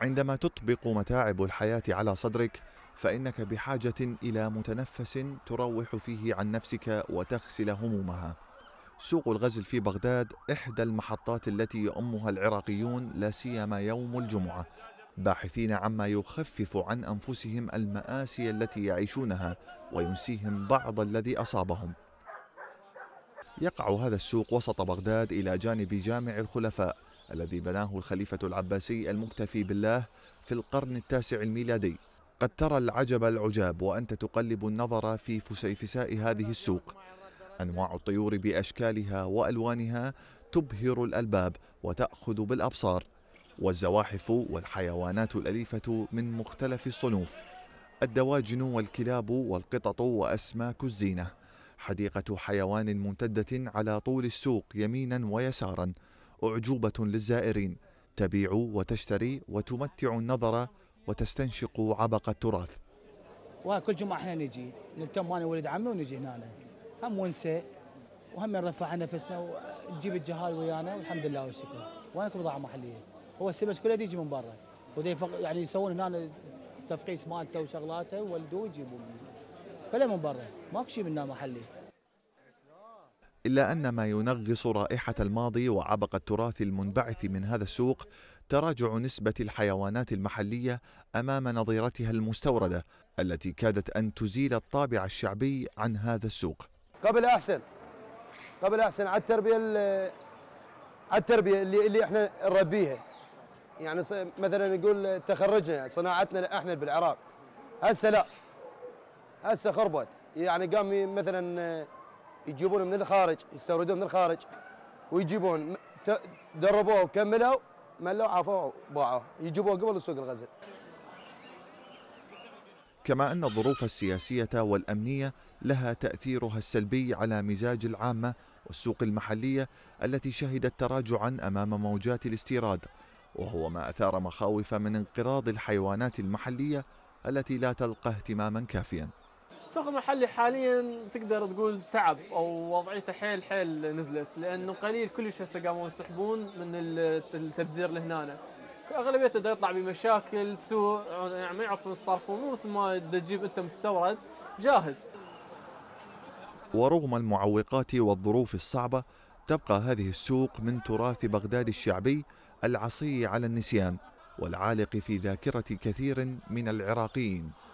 عندما تطبق متاعب الحياة على صدرك فإنك بحاجة إلى متنفس تروح فيه عن نفسك وتغسل همومها. سوق الغزل في بغداد إحدى المحطات التي يؤمها العراقيون لا سيما يوم الجمعة، باحثين عما يخفف عن أنفسهم المآسي التي يعيشونها وينسيهم بعض الذي أصابهم. يقع هذا السوق وسط بغداد إلى جانب جامع الخلفاء الذي بناه الخليفة العباسي المكتفي بالله في القرن التاسع الميلادي قد ترى العجب العجاب وأنت تقلب النظر في فسيفساء هذه السوق أنواع الطيور بأشكالها وألوانها تبهر الألباب وتأخذ بالأبصار والزواحف والحيوانات الأليفة من مختلف الصنوف الدواجن والكلاب والقطط وأسماك الزينة حديقة حيوان ممتدة على طول السوق يمينا ويسارا أعجوبة للزائرين تبيع وتشتري وتمتع النظر وتستنشق عبق التراث وكل جمعة احنا نجي نلتم أنا ولد عمي ونجي هنا هم ونسى وهم نرفع عن نفسنا ونجيب الجهال ويانا والحمد لله والشكر وانا بضاعة محلية هو السبس كله يجي من برا ودي يعني يسوون هنا تفقيس مالته وشغلاته ويولدوه يجيبون كله من برا ماكو شيء منا محلي إلا أن ما ينغص رائحة الماضي وعبق التراث المنبعث من هذا السوق تراجع نسبة الحيوانات المحلية أمام نظيرتها المستوردة التي كادت أن تزيل الطابع الشعبي عن هذا السوق قبل أحسن قبل أحسن على التربية على التربية اللي, اللي احنا نربيها يعني مثلا نقول تخرجنا صناعتنا احنا بالعراق هسه لا هسه خربت يعني قام مثلا يجيبون من الخارج يستوردون من الخارج ويجيبون دربوه وكملوا ملوا عافوه باعوه يجيبوه قبل السوق الغزل كما أن الظروف السياسية والأمنية لها تأثيرها السلبي على مزاج العامة والسوق المحلية التي شهدت تراجعا أمام موجات الاستيراد وهو ما أثار مخاوف من انقراض الحيوانات المحلية التي لا تلقى اهتماما كافيا سوق المحلي حاليا تقدر تقول تعب او وضعيته حيل حيل نزلت لانه قليل كلش هسه قاموا ينسحبون من التبذير لهنا اغلبيته دا يطلع بمشاكل سوء يعني ما يعرفون يتصرفون مو مثل ما تجيب انت مستورد جاهز ورغم المعوقات والظروف الصعبه تبقى هذه السوق من تراث بغداد الشعبي العصي على النسيان والعالق في ذاكره كثير من العراقيين